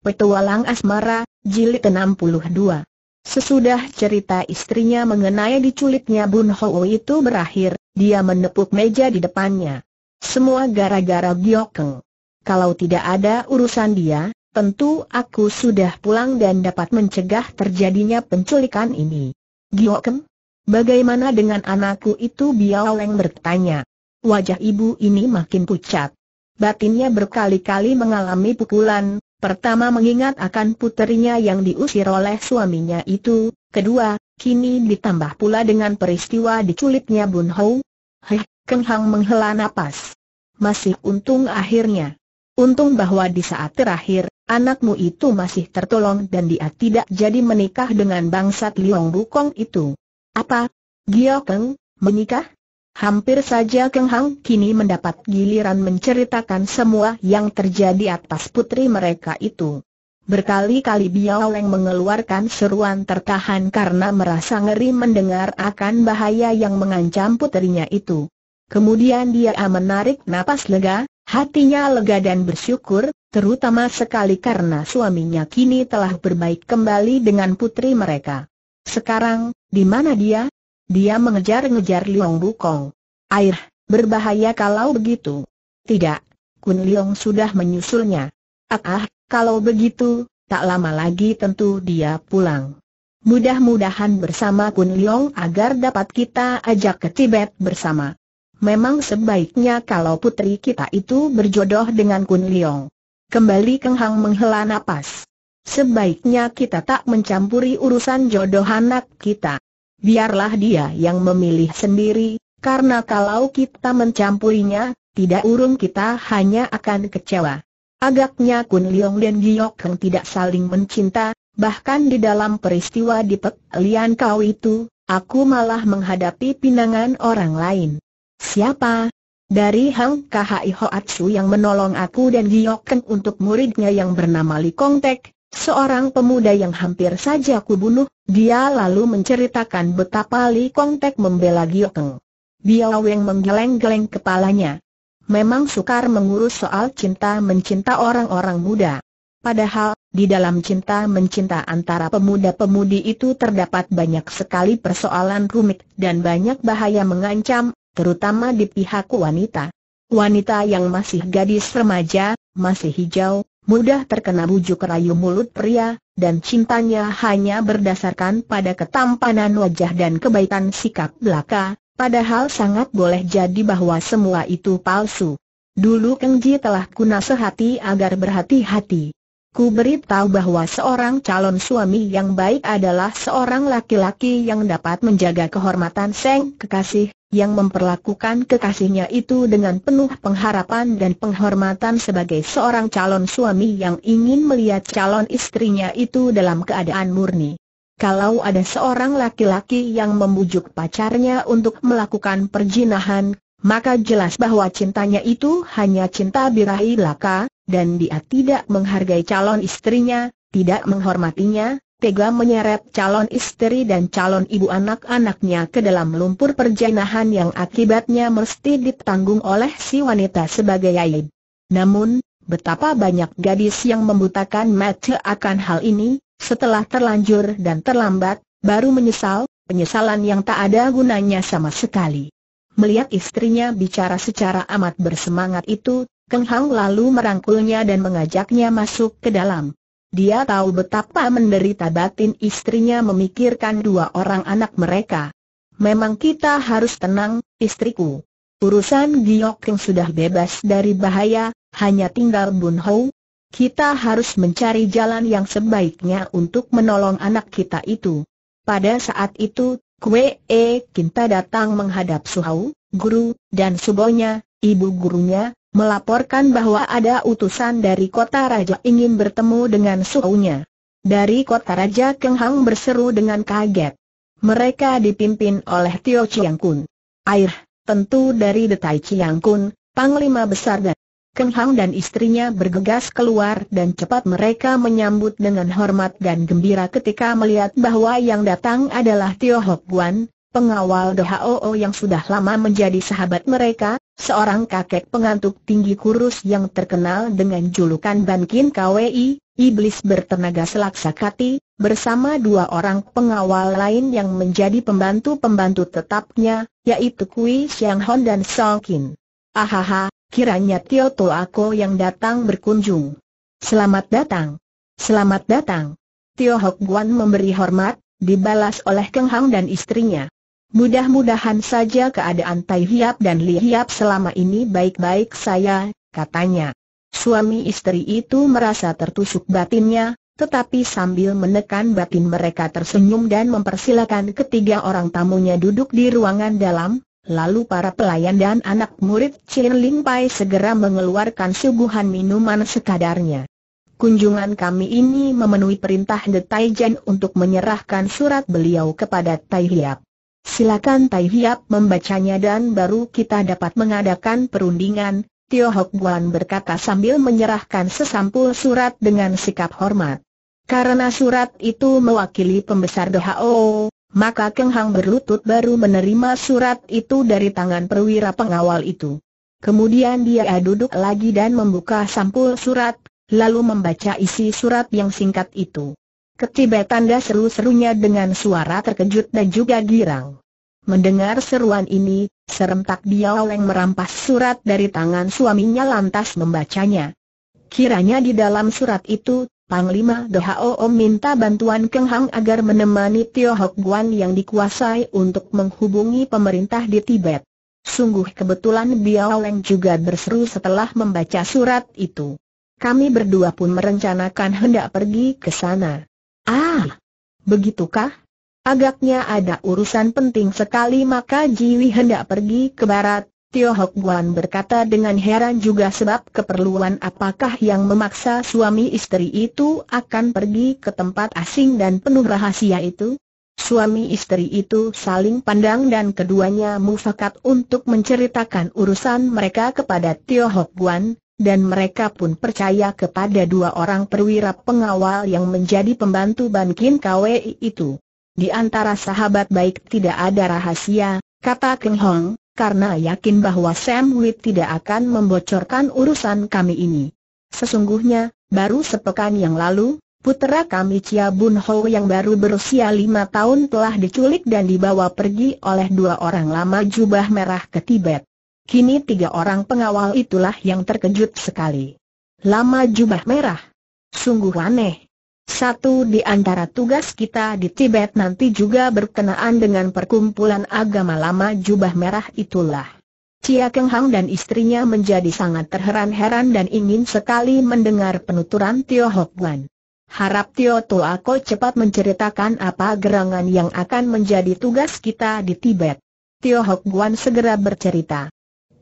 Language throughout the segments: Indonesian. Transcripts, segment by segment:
Petualang Asmara, Jilid 62 Sesudah cerita istrinya mengenai diculiknya Bun Hoo oh itu berakhir, dia menepuk meja di depannya. Semua gara-gara Giokeng. Kalau tidak ada urusan dia, tentu aku sudah pulang dan dapat mencegah terjadinya penculikan ini. Giokeng? Bagaimana dengan anakku itu Biaweng bertanya. Wajah ibu ini makin pucat. Batinnya berkali-kali mengalami pukulan, Pertama mengingat akan puterinya yang diusir oleh suaminya itu, kedua, kini ditambah pula dengan peristiwa diculiknya Bun Hou. Heh, Keng Hang menghela napas. Masih untung akhirnya. Untung bahwa di saat terakhir, anakmu itu masih tertolong dan dia tidak jadi menikah dengan bangsat Liong Bukong itu. Apa? Gio Keng, menikah? Hampir saja Keng Hang kini mendapat giliran menceritakan semua yang terjadi atas putri mereka itu. Berkali-kali Biao Leng mengeluarkan seruan tertahan karena merasa ngeri mendengar akan bahaya yang mengancam putrinya itu. Kemudian dia menarik napas lega, hatinya lega dan bersyukur, terutama sekali karena suaminya kini telah berbaik kembali dengan putri mereka. Sekarang, di mana dia? Dia mengejar-ngejar Liong Bukong. Air, berbahaya kalau begitu. Tidak, Kun Liong sudah menyusulnya. Ah, ah, kalau begitu, tak lama lagi tentu dia pulang. Mudah-mudahan bersama Kun Liong agar dapat kita ajak ke Tibet bersama. Memang sebaiknya kalau putri kita itu berjodoh dengan Kun Liong. Kembali Keng Hang menghela napas. Sebaiknya kita tak mencampuri urusan jodoh anak kita. Biarlah dia yang memilih sendiri, karena kalau kita mencampurinya, tidak urung kita hanya akan kecewa. Agaknya Kun Leong dan Giok Heng tidak saling mencinta, bahkan di dalam peristiwa di Pek Lian Kau itu, aku malah menghadapi pinangan orang lain. Siapa? Dari Hang Kahai Hoatsu yang menolong aku dan Giok Heng untuk muridnya yang bernama Li Kong Tek, seorang pemuda yang hampir saja aku bunuh. dia lalu menceritakan betapa Li Kong Tek membela Giok Heng. Biao Weng menggeleng-geleng kepalanya. Memang sukar mengurus soal cinta-mencinta orang-orang muda. Padahal, di dalam cinta-mencinta antara pemuda-pemudi itu terdapat banyak sekali persoalan rumit dan banyak bahaya mengancam, terutama di pihak wanita. Wanita yang masih gadis remaja, masih hijau, mudah terkena bujuk rayu mulut pria, dan cintanya hanya berdasarkan pada ketampanan wajah dan kebaikan sikap belaka, Padahal sangat boleh jadi bahwa semua itu palsu. Dulu Keng Ji telah kunasehati agar berhati-hati. Ku beritahu bahwa seorang calon suami yang baik adalah seorang laki-laki yang dapat menjaga kehormatan Seng Kekasih, yang memperlakukan kekasihnya itu dengan penuh pengharapan dan penghormatan sebagai seorang calon suami yang ingin melihat calon istrinya itu dalam keadaan murni. Kalau ada seorang laki-laki yang membujuk pacarnya untuk melakukan perjinahan, maka jelas bahwa cintanya itu hanya cinta birahi laka, dan dia tidak menghargai calon istrinya, tidak menghormatinya, tega menyeret calon istri dan calon ibu anak-anaknya ke dalam lumpur perjinahan yang akibatnya mesti ditanggung oleh si wanita sebagai aib. Namun, betapa banyak gadis yang membutakan mata akan hal ini, setelah terlanjur dan terlambat, baru menyesal, penyesalan yang tak ada gunanya sama sekali. Melihat istrinya bicara secara amat bersemangat itu, Keng Hang lalu merangkulnya dan mengajaknya masuk ke dalam. Dia tahu betapa menderita batin istrinya memikirkan dua orang anak mereka. Memang kita harus tenang, istriku. Urusan Giok yang sudah bebas dari bahaya, hanya tinggal Bun Hou, kita harus mencari jalan yang sebaiknya untuk menolong anak kita itu. Pada saat itu, Kue E Kinta datang menghadap Suhau, guru, dan subonya, ibu gurunya, melaporkan bahwa ada utusan dari kota raja ingin bertemu dengan Suhaunya. Dari kota raja Keng Hang berseru dengan kaget. Mereka dipimpin oleh Tio Chiang Kun. Air, tentu dari Detai Chiang Kun, Panglima Besar dan Keng Hang dan istrinya bergegas keluar dan cepat mereka menyambut dengan hormat dan gembira ketika melihat bahwa yang datang adalah Tio Hok Guan, pengawal DHOO yang sudah lama menjadi sahabat mereka, seorang kakek pengantuk tinggi kurus yang terkenal dengan julukan Bankin KWI, iblis bertenaga selaksakati, bersama dua orang pengawal lain yang menjadi pembantu-pembantu tetapnya, yaitu Kui Xiang Hon dan Song Kin. Ahaha, kiranya Tio To Ako yang datang berkunjung. Selamat datang. Selamat datang. Tio Hok Guan memberi hormat, dibalas oleh Keng Hang dan istrinya. Mudah-mudahan saja keadaan Tai Hiap dan Li Hiap selama ini baik-baik saya, katanya. Suami istri itu merasa tertusuk batinnya, tetapi sambil menekan batin mereka tersenyum dan mempersilakan ketiga orang tamunya duduk di ruangan dalam, Lalu para pelayan dan anak murid Chin Ling Pai segera mengeluarkan suguhan minuman sekadarnya. Kunjungan kami ini memenuhi perintah The Jen untuk menyerahkan surat beliau kepada Tai Hiap. Silakan Tai Hiap membacanya dan baru kita dapat mengadakan perundingan, Tio Hok Guan berkata sambil menyerahkan sesampul surat dengan sikap hormat. Karena surat itu mewakili pembesar WHO maka Keng Hang berlutut baru menerima surat itu dari tangan perwira pengawal itu. Kemudian dia duduk lagi dan membuka sampul surat, lalu membaca isi surat yang singkat itu. Ketiba tanda seru-serunya dengan suara terkejut dan juga girang. Mendengar seruan ini, serentak dia oleng merampas surat dari tangan suaminya lantas membacanya. Kiranya di dalam surat itu Panglima Dehao minta bantuan Keng Hang agar menemani Tio Hok Guan yang dikuasai untuk menghubungi pemerintah di Tibet. Sungguh kebetulan Biao Leng juga berseru setelah membaca surat itu. Kami berdua pun merencanakan hendak pergi ke sana. Ah, begitukah? Agaknya ada urusan penting sekali maka Jiwi hendak pergi ke barat, Tio Hok Guan berkata dengan heran juga sebab keperluan apakah yang memaksa suami istri itu akan pergi ke tempat asing dan penuh rahasia itu? Suami istri itu saling pandang dan keduanya mufakat untuk menceritakan urusan mereka kepada Tio Hok Guan, dan mereka pun percaya kepada dua orang perwira pengawal yang menjadi pembantu Ban Kin KWI itu. Di antara sahabat baik tidak ada rahasia, kata Keng Hong, karena yakin bahwa Sam Wit tidak akan membocorkan urusan kami ini. Sesungguhnya, baru sepekan yang lalu, Putera kami Chia Bun Ho yang baru berusia lima tahun telah diculik dan dibawa pergi oleh dua orang lama jubah merah ke Tibet. Kini tiga orang pengawal itulah yang terkejut sekali. Lama jubah merah? Sungguh aneh. Satu di antara tugas kita di Tibet nanti juga berkenaan dengan perkumpulan agama lama jubah merah itulah. Cia Keng Hang dan istrinya menjadi sangat terheran-heran dan ingin sekali mendengar penuturan Tio Hok Wan. Harap Tio ko cepat menceritakan apa gerangan yang akan menjadi tugas kita di Tibet. Tio Hok Wan segera bercerita.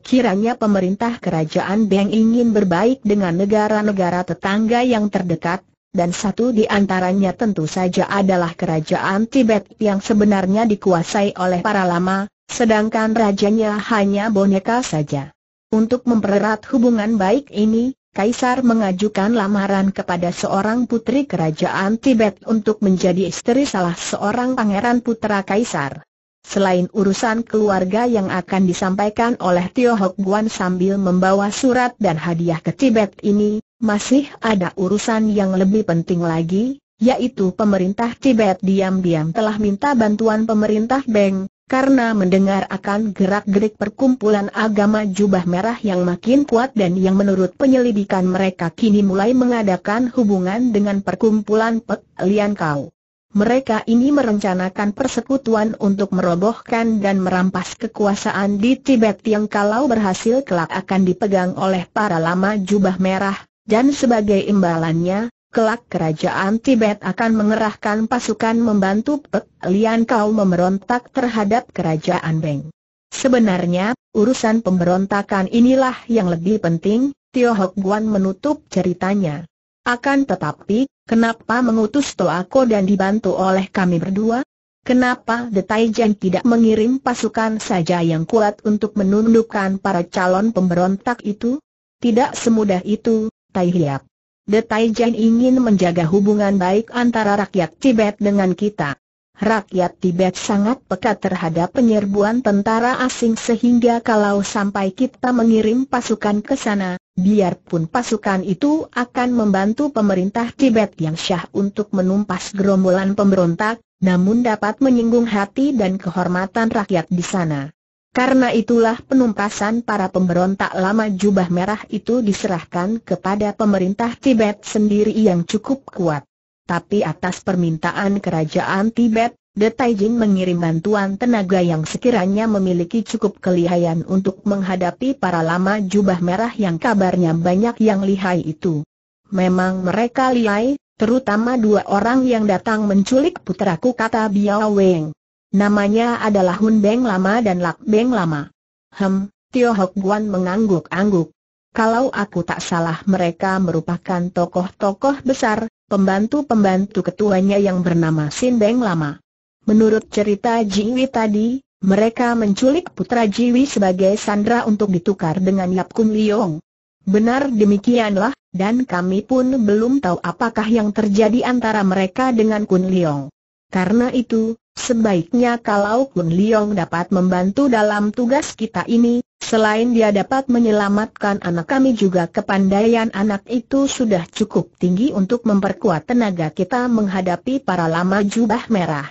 Kiranya pemerintah kerajaan Beng ingin berbaik dengan negara-negara tetangga yang terdekat, dan satu di antaranya tentu saja adalah kerajaan Tibet yang sebenarnya dikuasai oleh para lama, sedangkan rajanya hanya boneka saja. Untuk mempererat hubungan baik ini, Kaisar mengajukan lamaran kepada seorang putri kerajaan Tibet untuk menjadi istri salah seorang pangeran putra Kaisar. Selain urusan keluarga yang akan disampaikan oleh Tio Hok Guan sambil membawa surat dan hadiah ke Tibet ini, masih ada urusan yang lebih penting lagi, yaitu pemerintah Tibet diam-diam telah minta bantuan pemerintah Beng, karena mendengar akan gerak-gerik perkumpulan agama jubah merah yang makin kuat dan yang menurut penyelidikan mereka kini mulai mengadakan hubungan dengan perkumpulan Pek Lian Kau. Mereka ini merencanakan persekutuan untuk merobohkan dan merampas kekuasaan di Tibet yang kalau berhasil kelak akan dipegang oleh para lama jubah merah, dan sebagai imbalannya, kelak kerajaan Tibet akan mengerahkan pasukan membantu Pek Lian Kau memberontak terhadap kerajaan Beng. Sebenarnya, urusan pemberontakan inilah yang lebih penting, Tio Hok Guan menutup ceritanya. Akan tetapi, kenapa mengutus Toako dan dibantu oleh kami berdua? Kenapa The Taijan tidak mengirim pasukan saja yang kuat untuk menundukkan para calon pemberontak itu? Tidak semudah itu, Tai Hiap. The Jin ingin menjaga hubungan baik antara rakyat Tibet dengan kita. Rakyat Tibet sangat peka terhadap penyerbuan tentara asing sehingga kalau sampai kita mengirim pasukan ke sana, biarpun pasukan itu akan membantu pemerintah Tibet yang syah untuk menumpas gerombolan pemberontak, namun dapat menyinggung hati dan kehormatan rakyat di sana. Karena itulah penumpasan para pemberontak lama jubah merah itu diserahkan kepada pemerintah Tibet sendiri yang cukup kuat. Tapi atas permintaan kerajaan Tibet, The Taijin mengirim bantuan tenaga yang sekiranya memiliki cukup kelihayan untuk menghadapi para lama jubah merah yang kabarnya banyak yang lihai itu. Memang mereka lihai, terutama dua orang yang datang menculik putraku kata Biao Weng. Namanya adalah Hun Beng Lama dan Lak Beng Lama. Hem, Tio Hok Guan mengangguk-angguk. Kalau aku tak salah mereka merupakan tokoh-tokoh besar, pembantu-pembantu ketuanya yang bernama Sin Beng Lama. Menurut cerita Jiwi tadi, mereka menculik putra Jiwi sebagai sandra untuk ditukar dengan Yap Kum Liong. Benar demikianlah, dan kami pun belum tahu apakah yang terjadi antara mereka dengan Kun Liong. Karena itu, sebaiknya kalau Kun Liong dapat membantu dalam tugas kita ini, selain dia dapat menyelamatkan anak kami juga kepandaian anak itu sudah cukup tinggi untuk memperkuat tenaga kita menghadapi para lama jubah merah.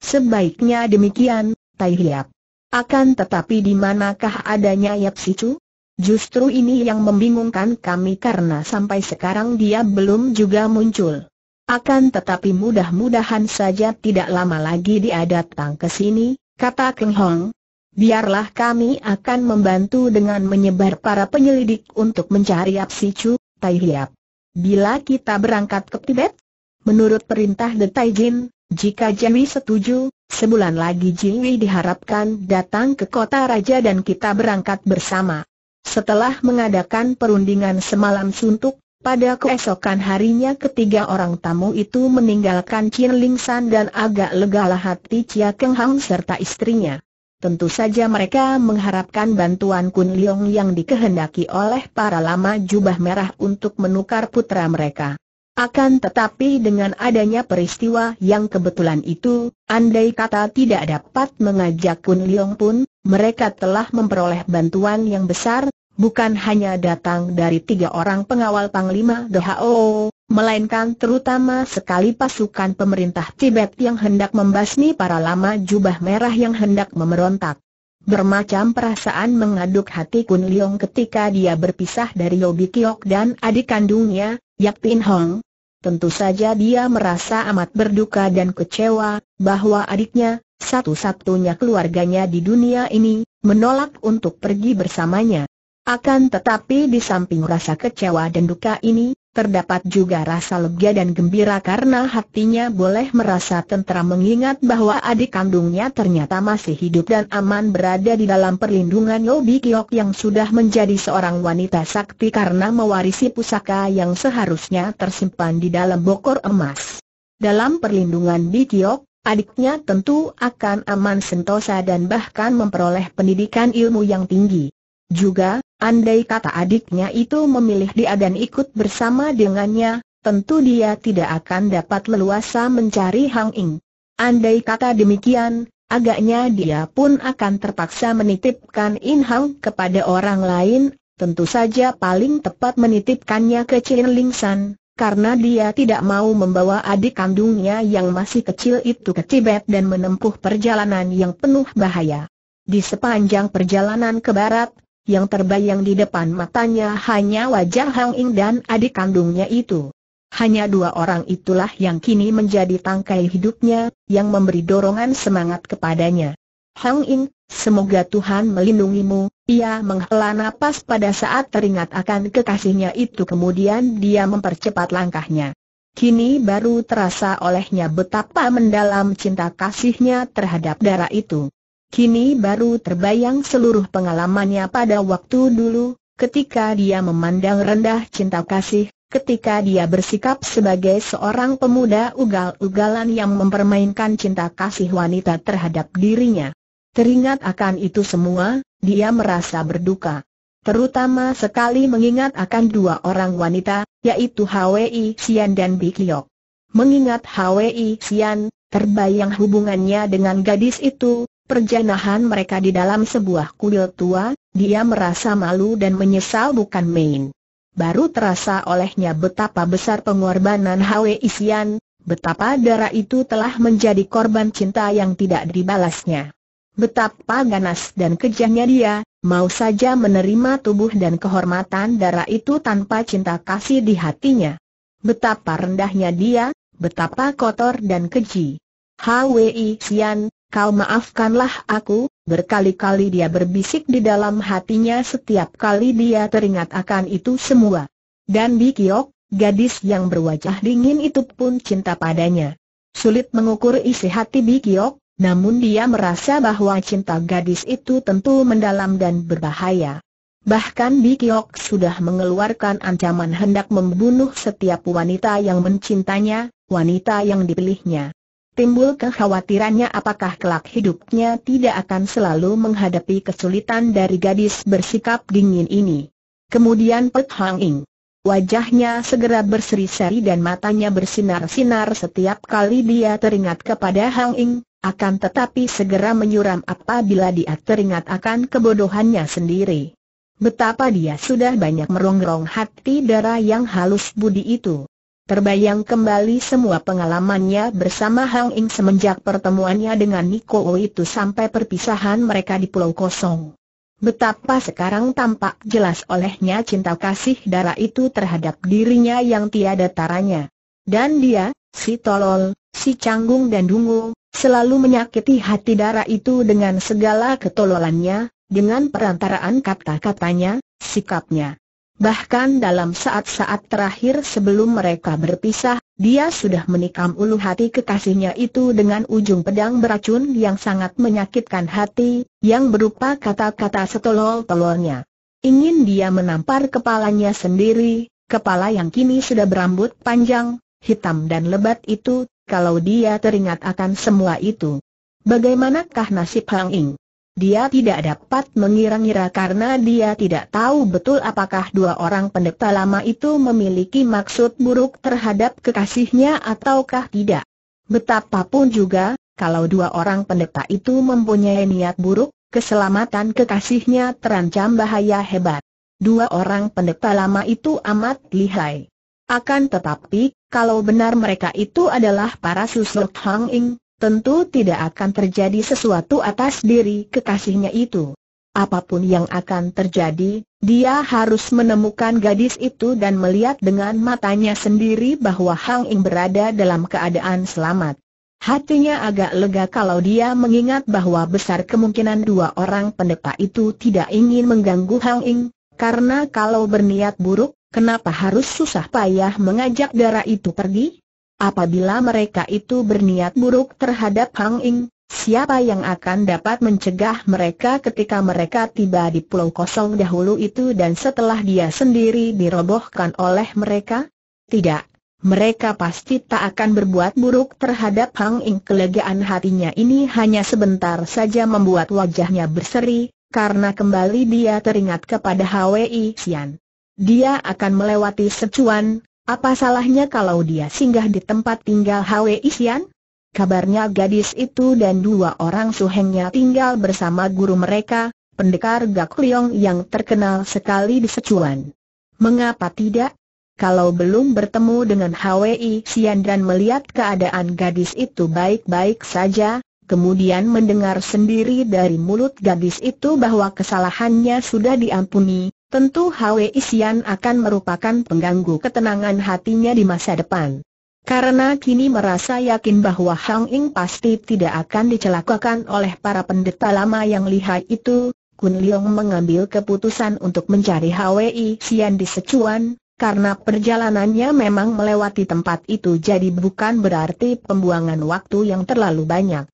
Sebaiknya demikian, Tai Hiap. Akan tetapi di manakah adanya Yap Sicu? Justru ini yang membingungkan kami karena sampai sekarang dia belum juga muncul. Akan tetapi mudah-mudahan saja tidak lama lagi dia datang ke sini, kata Keng Hong. Biarlah kami akan membantu dengan menyebar para penyelidik untuk mencari Apsi Chu, Tai Hiap. Bila kita berangkat ke Tibet? Menurut perintah The Tai Jin, jika Jiwi setuju, sebulan lagi Jiwi diharapkan datang ke kota raja dan kita berangkat bersama. Setelah mengadakan perundingan semalam suntuk, pada keesokan harinya ketiga orang tamu itu meninggalkan Chin Ling San dan agak lega legalah hati Chia Keng Hang serta istrinya. Tentu saja mereka mengharapkan bantuan Kun Leong yang dikehendaki oleh para lama jubah merah untuk menukar putra mereka. Akan tetapi dengan adanya peristiwa yang kebetulan itu, andai kata tidak dapat mengajak Kun Leong pun, mereka telah memperoleh bantuan yang besar, bukan hanya datang dari tiga orang pengawal Panglima DHO, melainkan terutama sekali pasukan pemerintah Tibet yang hendak membasmi para lama jubah merah yang hendak memberontak. Bermacam perasaan mengaduk hati Kun Liong ketika dia berpisah dari Yobi Kiok dan adik kandungnya, Yap Pin Hong. Tentu saja dia merasa amat berduka dan kecewa, bahwa adiknya, satu-satunya keluarganya di dunia ini, menolak untuk pergi bersamanya. Akan tetapi di samping rasa kecewa dan duka ini, terdapat juga rasa lega dan gembira karena hatinya boleh merasa tentera mengingat bahwa adik kandungnya ternyata masih hidup dan aman berada di dalam perlindungan Yobi Kiok yang sudah menjadi seorang wanita sakti karena mewarisi pusaka yang seharusnya tersimpan di dalam bokor emas. Dalam perlindungan Bikiok, adiknya tentu akan aman sentosa dan bahkan memperoleh pendidikan ilmu yang tinggi. Juga, Andai kata adiknya itu memilih dia dan ikut bersama dengannya, tentu dia tidak akan dapat leluasa mencari Hang Ing. Andai kata demikian, agaknya dia pun akan terpaksa menitipkan In Hang kepada orang lain, tentu saja paling tepat menitipkannya ke Chin Ling San, karena dia tidak mau membawa adik kandungnya yang masih kecil itu ke Tibet dan menempuh perjalanan yang penuh bahaya. Di sepanjang perjalanan ke barat, yang terbayang di depan matanya hanya wajah Hang Ing dan adik kandungnya itu. Hanya dua orang itulah yang kini menjadi tangkai hidupnya, yang memberi dorongan semangat kepadanya. Hang Ing, semoga Tuhan melindungimu, ia menghela nafas pada saat teringat akan kekasihnya itu kemudian dia mempercepat langkahnya. Kini baru terasa olehnya betapa mendalam cinta kasihnya terhadap darah itu. Kini baru terbayang seluruh pengalamannya pada waktu dulu, ketika dia memandang rendah cinta kasih, ketika dia bersikap sebagai seorang pemuda ugal-ugalan yang mempermainkan cinta kasih wanita terhadap dirinya. Teringat akan itu semua, dia merasa berduka. Terutama sekali mengingat akan dua orang wanita, yaitu Hwi Sian dan Bik Mengingat Hwi Sian, terbayang hubungannya dengan gadis itu, perjanahan mereka di dalam sebuah kuil tua, dia merasa malu dan menyesal bukan main. Baru terasa olehnya betapa besar pengorbanan Hwe Isian, betapa darah itu telah menjadi korban cinta yang tidak dibalasnya. Betapa ganas dan kejamnya dia, mau saja menerima tubuh dan kehormatan darah itu tanpa cinta kasih di hatinya. Betapa rendahnya dia, betapa kotor dan keji. Hwei Isian, kau maafkanlah aku, berkali-kali dia berbisik di dalam hatinya setiap kali dia teringat akan itu semua. Dan Bikiok, gadis yang berwajah dingin itu pun cinta padanya. Sulit mengukur isi hati Bikiok, namun dia merasa bahwa cinta gadis itu tentu mendalam dan berbahaya. Bahkan Bikiok sudah mengeluarkan ancaman hendak membunuh setiap wanita yang mencintanya, wanita yang dipilihnya timbul kekhawatirannya apakah kelak hidupnya tidak akan selalu menghadapi kesulitan dari gadis bersikap dingin ini. Kemudian Pek Hang Ing. Wajahnya segera berseri-seri dan matanya bersinar-sinar setiap kali dia teringat kepada Hang Ing, akan tetapi segera menyuram apabila dia teringat akan kebodohannya sendiri. Betapa dia sudah banyak merongrong hati darah yang halus budi itu. Terbayang kembali semua pengalamannya bersama Hang Ing semenjak pertemuannya dengan Niko O itu sampai perpisahan mereka di Pulau Kosong. Betapa sekarang tampak jelas olehnya cinta kasih darah itu terhadap dirinya yang tiada taranya. Dan dia, si tolol, si canggung dan dungu, selalu menyakiti hati darah itu dengan segala ketololannya, dengan perantaraan kata-katanya, sikapnya. Bahkan dalam saat-saat terakhir sebelum mereka berpisah, dia sudah menikam ulu hati kekasihnya itu dengan ujung pedang beracun yang sangat menyakitkan hati, yang berupa kata-kata setolol-tololnya. Ingin dia menampar kepalanya sendiri, kepala yang kini sudah berambut panjang, hitam dan lebat itu, kalau dia teringat akan semua itu. Bagaimanakah nasib Hang Ing? Dia tidak dapat mengira-ngira karena dia tidak tahu betul apakah dua orang pendeta lama itu memiliki maksud buruk terhadap kekasihnya ataukah tidak. Betapapun juga, kalau dua orang pendeta itu mempunyai niat buruk, keselamatan kekasihnya terancam bahaya hebat. Dua orang pendeta lama itu amat lihai. Akan tetapi, kalau benar mereka itu adalah para susuk Hang Ing, tentu tidak akan terjadi sesuatu atas diri kekasihnya itu. Apapun yang akan terjadi, dia harus menemukan gadis itu dan melihat dengan matanya sendiri bahwa Hang Ing berada dalam keadaan selamat. Hatinya agak lega kalau dia mengingat bahwa besar kemungkinan dua orang pendeta itu tidak ingin mengganggu Hang Ing, karena kalau berniat buruk, kenapa harus susah payah mengajak darah itu pergi? Apabila mereka itu berniat buruk terhadap Hang Ing, siapa yang akan dapat mencegah mereka ketika mereka tiba di pulau kosong dahulu itu dan setelah dia sendiri dirobohkan oleh mereka? Tidak. Mereka pasti tak akan berbuat buruk terhadap Hang Ing kelegaan hatinya ini hanya sebentar saja membuat wajahnya berseri, karena kembali dia teringat kepada Hwi Xian. Dia akan melewati secuan, apa salahnya kalau dia singgah di tempat tinggal Hwe Isian? Kabarnya gadis itu dan dua orang suhengnya tinggal bersama guru mereka, pendekar Gak Liong yang terkenal sekali di Secuan. Mengapa tidak? Kalau belum bertemu dengan Hwe Isian dan melihat keadaan gadis itu baik-baik saja, kemudian mendengar sendiri dari mulut gadis itu bahwa kesalahannya sudah diampuni, Tentu Hwe Isian akan merupakan pengganggu ketenangan hatinya di masa depan. Karena kini merasa yakin bahwa Hang Ying pasti tidak akan dicelakakan oleh para pendeta lama yang lihai itu, Kun Leong mengambil keputusan untuk mencari Hwe Sian di Sichuan, karena perjalanannya memang melewati tempat itu jadi bukan berarti pembuangan waktu yang terlalu banyak.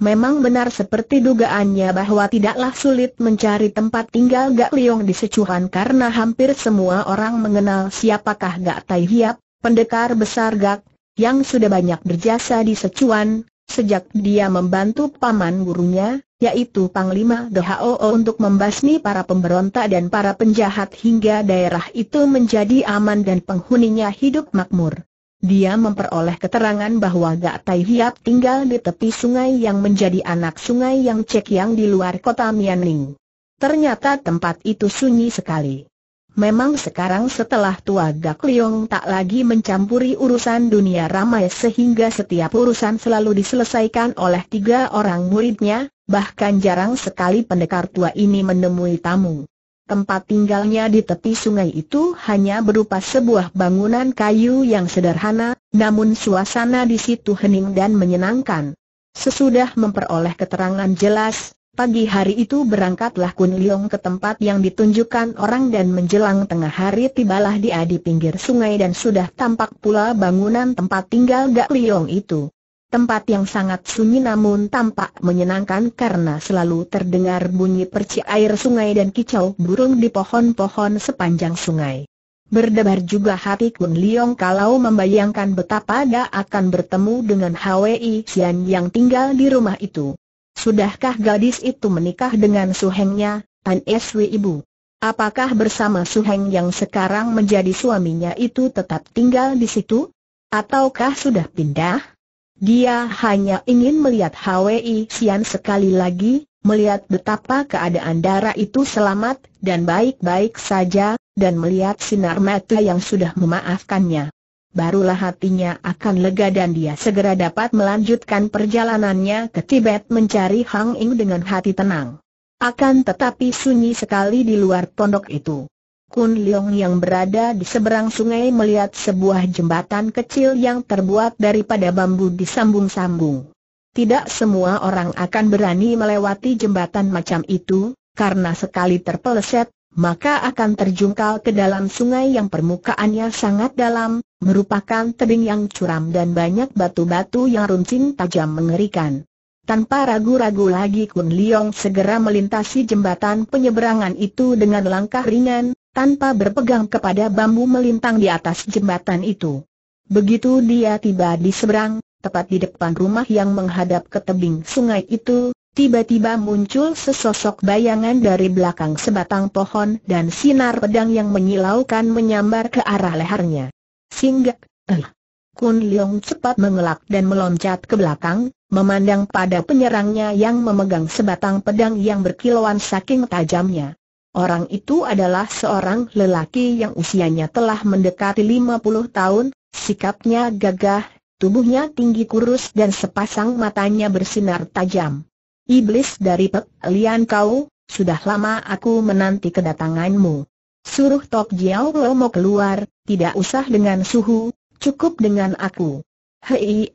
Memang benar seperti dugaannya bahwa tidaklah sulit mencari tempat tinggal Gak Liong di Secuhan karena hampir semua orang mengenal siapakah Gak Tai Hiap, pendekar besar Gak, yang sudah banyak berjasa di Secuhan sejak dia membantu paman gurunya, yaitu Panglima Dhao untuk membasmi para pemberontak dan para penjahat hingga daerah itu menjadi aman dan penghuninya hidup makmur. Dia memperoleh keterangan bahwa Gak Tai Hiap tinggal di tepi sungai yang menjadi anak sungai yang cek yang di luar kota Mianning. Ternyata tempat itu sunyi sekali. Memang sekarang setelah tua Gak Liong tak lagi mencampuri urusan dunia ramai sehingga setiap urusan selalu diselesaikan oleh tiga orang muridnya, bahkan jarang sekali pendekar tua ini menemui tamu. Tempat tinggalnya di tepi sungai itu hanya berupa sebuah bangunan kayu yang sederhana, namun suasana di situ hening dan menyenangkan. Sesudah memperoleh keterangan jelas, pagi hari itu berangkatlah Kun Leong ke tempat yang ditunjukkan orang dan menjelang tengah hari tibalah dia di pinggir sungai dan sudah tampak pula bangunan tempat tinggal Gak Leong itu. Tempat yang sangat sunyi namun tampak menyenangkan karena selalu terdengar bunyi percik air sungai dan kicau burung di pohon-pohon sepanjang sungai. Berdebar juga hati Kun Leong kalau membayangkan betapa dia akan bertemu dengan Hwi Xian yang tinggal di rumah itu. Sudahkah gadis itu menikah dengan suhengnya, Tan Eswi Ibu? Apakah bersama suheng yang sekarang menjadi suaminya itu tetap tinggal di situ? Ataukah sudah pindah? Dia hanya ingin melihat Hwi Sian sekali lagi, melihat betapa keadaan darah itu selamat dan baik-baik saja, dan melihat sinar mata yang sudah memaafkannya. Barulah hatinya akan lega dan dia segera dapat melanjutkan perjalanannya ke Tibet mencari Hang Ing dengan hati tenang. Akan tetapi sunyi sekali di luar pondok itu. Kun Leong yang berada di seberang sungai melihat sebuah jembatan kecil yang terbuat daripada bambu disambung-sambung. Tidak semua orang akan berani melewati jembatan macam itu, karena sekali terpeleset, maka akan terjungkal ke dalam sungai yang permukaannya sangat dalam, merupakan tebing yang curam dan banyak batu-batu yang runcing tajam mengerikan. Tanpa ragu-ragu lagi Kun Leong segera melintasi jembatan penyeberangan itu dengan langkah ringan, tanpa berpegang kepada bambu melintang di atas jembatan itu. Begitu dia tiba di seberang, tepat di depan rumah yang menghadap ke tebing sungai itu, tiba-tiba muncul sesosok bayangan dari belakang sebatang pohon dan sinar pedang yang menyilaukan menyambar ke arah lehernya. Singgah, eh. Kun Leong cepat mengelak dan meloncat ke belakang, memandang pada penyerangnya yang memegang sebatang pedang yang berkilauan saking tajamnya. Orang itu adalah seorang lelaki yang usianya telah mendekati 50 tahun, sikapnya gagah, tubuhnya tinggi kurus dan sepasang matanya bersinar tajam. Iblis dari Pek Lian Kau, sudah lama aku menanti kedatanganmu. Suruh Tok Jiao Lomo keluar, tidak usah dengan suhu, cukup dengan aku. Hei,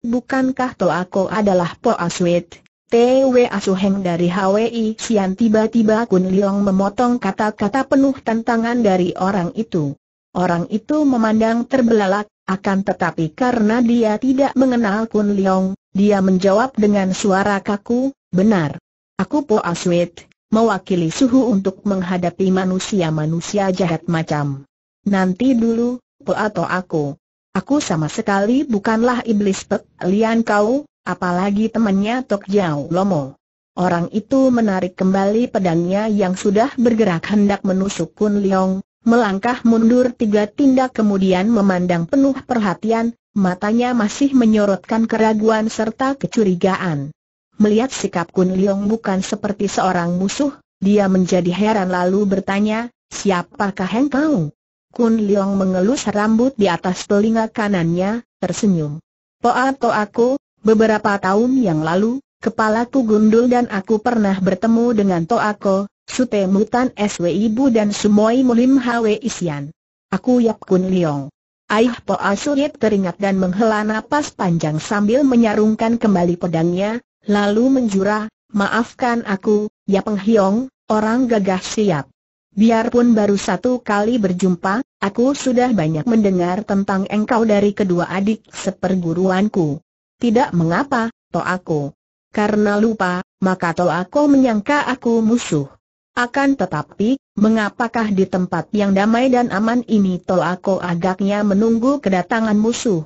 bukankah Toako adalah Poa Aswet? TW Asuheng dari HWI Sian tiba-tiba Kun Leong memotong kata-kata penuh tantangan dari orang itu. Orang itu memandang terbelalak, akan tetapi karena dia tidak mengenal Kun Leong, dia menjawab dengan suara kaku, benar. Aku Po Aswit, mewakili suhu untuk menghadapi manusia-manusia jahat macam. Nanti dulu, Po atau aku. Aku sama sekali bukanlah iblis Pek Lian kau, Apalagi temannya Tok Jiao Lomo. Orang itu menarik kembali pedangnya yang sudah bergerak hendak menusuk Kun Leong, melangkah mundur tiga tindak kemudian memandang penuh perhatian, matanya masih menyorotkan keraguan serta kecurigaan. Melihat sikap Kun Liong bukan seperti seorang musuh, dia menjadi heran lalu bertanya, siapakah engkau? Kun Liong mengelus rambut di atas telinga kanannya, tersenyum. Poa to aku, Beberapa tahun yang lalu, kepala kepalaku gundul dan aku pernah bertemu dengan Toako, Sute Mutan SW Ibu dan Sumoi Mulim Hwe Isian. Aku Yap Kun Liong. Aih Po Asuyet teringat dan menghela napas panjang sambil menyarungkan kembali pedangnya, lalu menjura, maafkan aku, Yap Hiong, orang gagah siap. Biarpun baru satu kali berjumpa, aku sudah banyak mendengar tentang engkau dari kedua adik seperguruanku. Tidak mengapa, aku. Karena lupa, maka aku menyangka aku musuh. Akan tetapi, mengapakah di tempat yang damai dan aman ini aku agaknya menunggu kedatangan musuh?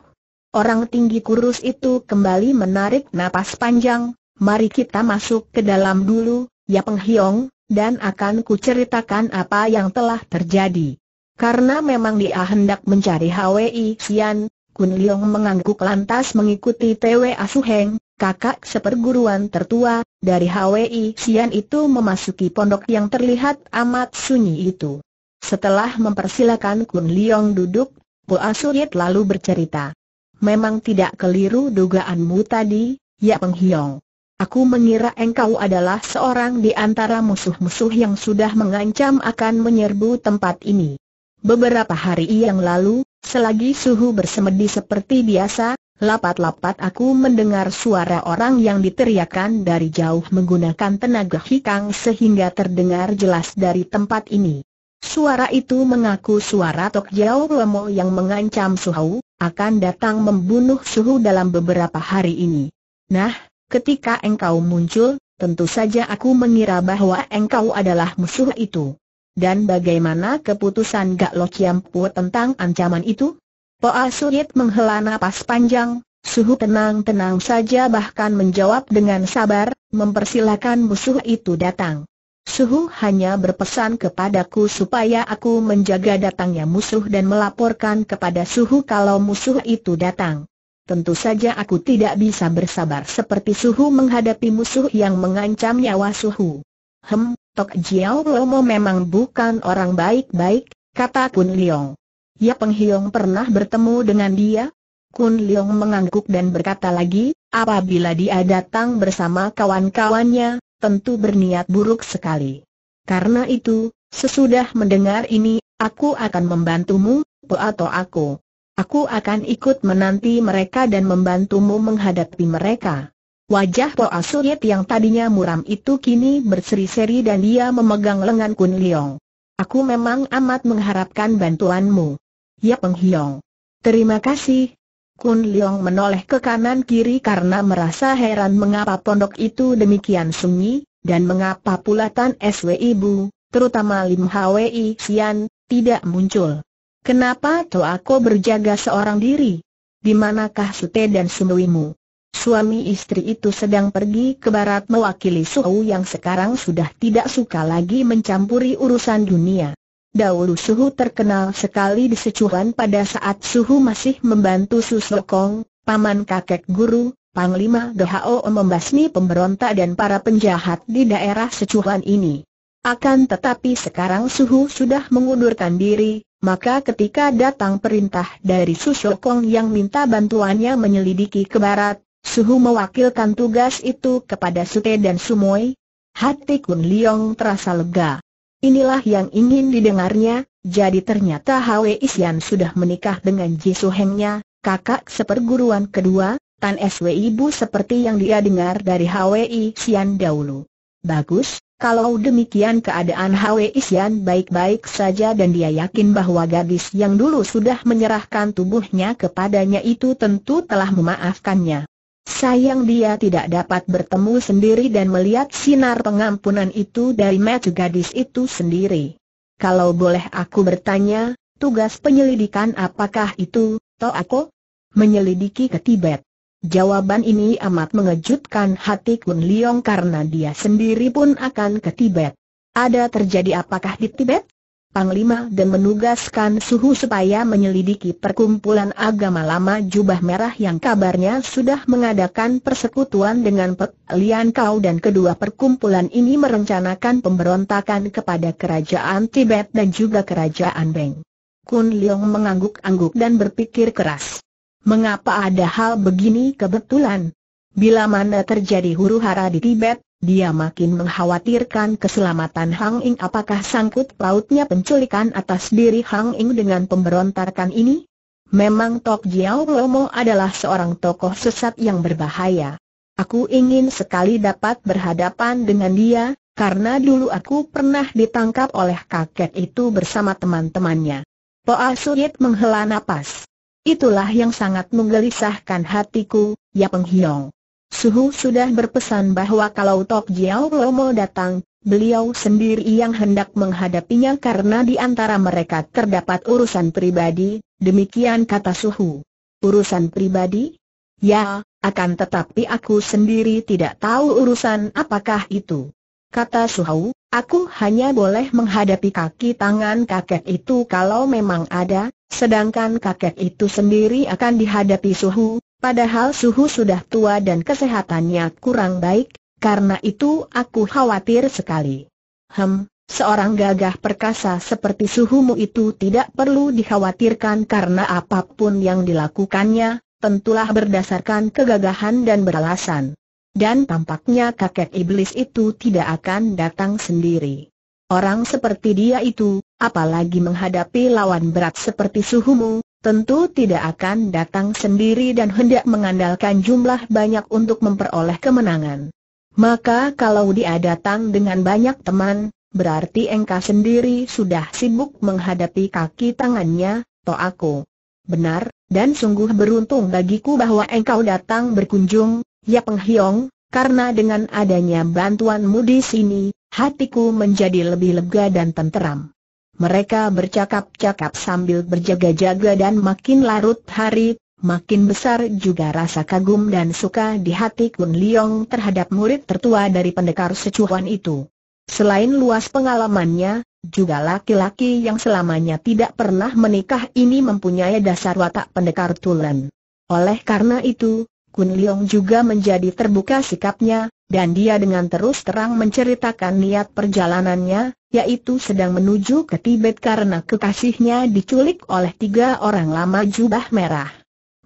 Orang tinggi kurus itu kembali menarik napas panjang, mari kita masuk ke dalam dulu, ya penghiong, dan akan kuceritakan apa yang telah terjadi. Karena memang dia hendak mencari Hwi Xian, Kun Leong mengangguk lantas mengikuti TW Asuheng, kakak seperguruan tertua, dari HWI Sian itu memasuki pondok yang terlihat amat sunyi itu. Setelah mempersilakan Kun Leong duduk, Bu Asuriat lalu bercerita. Memang tidak keliru dugaanmu tadi, ya Peng Hiong. Aku mengira engkau adalah seorang di antara musuh-musuh yang sudah mengancam akan menyerbu tempat ini. Beberapa hari yang lalu, Selagi suhu bersemedi seperti biasa, lapat-lapat aku mendengar suara orang yang diteriakan dari jauh menggunakan tenaga hikang sehingga terdengar jelas dari tempat ini. Suara itu mengaku suara Tok Jiao Romo yang mengancam Suhu, akan datang membunuh Suhu dalam beberapa hari ini. Nah, ketika engkau muncul, tentu saja aku mengira bahwa engkau adalah musuh itu. Dan bagaimana keputusan Gak Lo Chiampu tentang ancaman itu? Poa Suyit menghela nafas panjang, Suhu tenang-tenang saja bahkan menjawab dengan sabar, mempersilahkan musuh itu datang. Suhu hanya berpesan kepadaku supaya aku menjaga datangnya musuh dan melaporkan kepada Suhu kalau musuh itu datang. Tentu saja aku tidak bisa bersabar seperti Suhu menghadapi musuh yang mengancam nyawa Suhu. Hem, Tok Jiao Lomo memang bukan orang baik-baik, kata Kun Leong. Ya Peng Hiong pernah bertemu dengan dia? Kun Leong mengangguk dan berkata lagi, apabila dia datang bersama kawan-kawannya, tentu berniat buruk sekali. Karena itu, sesudah mendengar ini, aku akan membantumu, Po atau aku. Aku akan ikut menanti mereka dan membantumu menghadapi mereka. Wajah Po Asuriet yang tadinya muram itu kini berseri-seri dan dia memegang lengan Kun Liong. Aku memang amat mengharapkan bantuanmu. Ya Peng Hiong. Terima kasih. Kun Liong menoleh ke kanan kiri karena merasa heran mengapa pondok itu demikian sunyi, dan mengapa pula Tan SW Ibu, terutama Lim Hwi Sian, tidak muncul. Kenapa Aku berjaga seorang diri? Di manakah Sute dan Sunuimu? Suami istri itu sedang pergi ke barat mewakili Suhu yang sekarang sudah tidak suka lagi mencampuri urusan dunia. Dahulu Suhu terkenal sekali di Sichuan pada saat Suhu masih membantu Susokong, paman kakek guru, Panglima Dho membasmi pemberontak dan para penjahat di daerah Sichuan ini. Akan tetapi sekarang Suhu sudah mengundurkan diri, maka ketika datang perintah dari Susokong yang minta bantuannya menyelidiki ke barat, Suhu mewakilkan tugas itu kepada Sute dan Sumoy. Hati Kun Liong terasa lega. Inilah yang ingin didengarnya, jadi ternyata Hwe Isian sudah menikah dengan Ji Suhengnya, kakak seperguruan kedua, Tan Swe Ibu seperti yang dia dengar dari Hwe Isian dahulu. Bagus, kalau demikian keadaan Hwe Isian baik-baik saja dan dia yakin bahwa gadis yang dulu sudah menyerahkan tubuhnya kepadanya itu tentu telah memaafkannya. Sayang dia tidak dapat bertemu sendiri dan melihat sinar pengampunan itu dari mata gadis itu sendiri. Kalau boleh aku bertanya, tugas penyelidikan apakah itu, toh aku? Menyelidiki ke Tibet. Jawaban ini amat mengejutkan hati Kun Liong karena dia sendiri pun akan ke Tibet. Ada terjadi apakah di Tibet? Panglima dan menugaskan Suhu supaya menyelidiki perkumpulan agama lama Jubah Merah yang kabarnya sudah mengadakan persekutuan dengan Pek Lian Kau dan kedua perkumpulan ini merencanakan pemberontakan kepada kerajaan Tibet dan juga kerajaan Beng. Kun Leong mengangguk-angguk dan berpikir keras. Mengapa ada hal begini kebetulan? Bila mana terjadi huru hara di Tibet, dia makin mengkhawatirkan keselamatan Hang Ing apakah sangkut pautnya penculikan atas diri Hang Ing dengan pemberontakan ini? Memang Tok Jiao Lomo adalah seorang tokoh sesat yang berbahaya. Aku ingin sekali dapat berhadapan dengan dia, karena dulu aku pernah ditangkap oleh kakek itu bersama teman-temannya. Poa Suyit menghela napas. Itulah yang sangat menggelisahkan hatiku, ya penghiong. Suhu sudah berpesan bahwa kalau Tok Jiao Lomo datang, beliau sendiri yang hendak menghadapinya karena di antara mereka terdapat urusan pribadi, demikian kata Suhu. Urusan pribadi? Ya, akan tetapi aku sendiri tidak tahu urusan apakah itu. Kata Suhu, aku hanya boleh menghadapi kaki tangan kakek itu kalau memang ada, sedangkan kakek itu sendiri akan dihadapi Suhu, Padahal Suhu sudah tua dan kesehatannya kurang baik, karena itu aku khawatir sekali. Hem, Seorang gagah perkasa seperti suhumu itu tidak perlu dikhawatirkan karena apapun yang dilakukannya, tentulah berdasarkan kegagahan dan beralasan. Dan tampaknya kakek iblis itu tidak akan datang sendiri. Orang seperti dia itu, apalagi menghadapi lawan berat seperti suhumu, tentu tidak akan datang sendiri dan hendak mengandalkan jumlah banyak untuk memperoleh kemenangan. Maka kalau dia datang dengan banyak teman, berarti engkau sendiri sudah sibuk menghadapi kaki tangannya, aku. Benar, dan sungguh beruntung bagiku bahwa engkau datang berkunjung, ya penghiong, karena dengan adanya bantuanmu di sini, hatiku menjadi lebih lega dan tenteram. Mereka bercakap-cakap sambil berjaga-jaga dan makin larut hari, makin besar juga rasa kagum dan suka di hati Kun Liong terhadap murid tertua dari pendekar secuan itu. Selain luas pengalamannya, juga laki-laki yang selamanya tidak pernah menikah ini mempunyai dasar watak pendekar tulen. Oleh karena itu, Kun Liong juga menjadi terbuka sikapnya, dan dia dengan terus terang menceritakan niat perjalanannya, yaitu sedang menuju ke Tibet karena kekasihnya diculik oleh tiga orang lama jubah merah.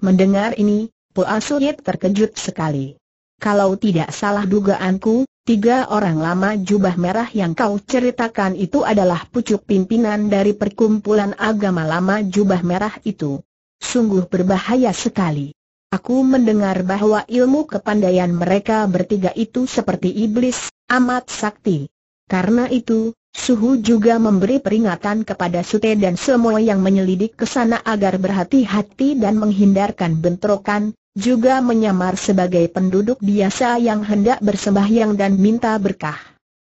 Mendengar ini, Poa Suyit terkejut sekali. Kalau tidak salah dugaanku, tiga orang lama jubah merah yang kau ceritakan itu adalah pucuk pimpinan dari perkumpulan agama lama jubah merah itu. Sungguh berbahaya sekali. Aku mendengar bahwa ilmu kepandaian mereka bertiga itu seperti iblis, amat sakti. Karena itu, Suhu juga memberi peringatan kepada Sute dan semua yang menyelidik ke sana agar berhati-hati dan menghindarkan bentrokan, juga menyamar sebagai penduduk biasa yang hendak bersembahyang dan minta berkah.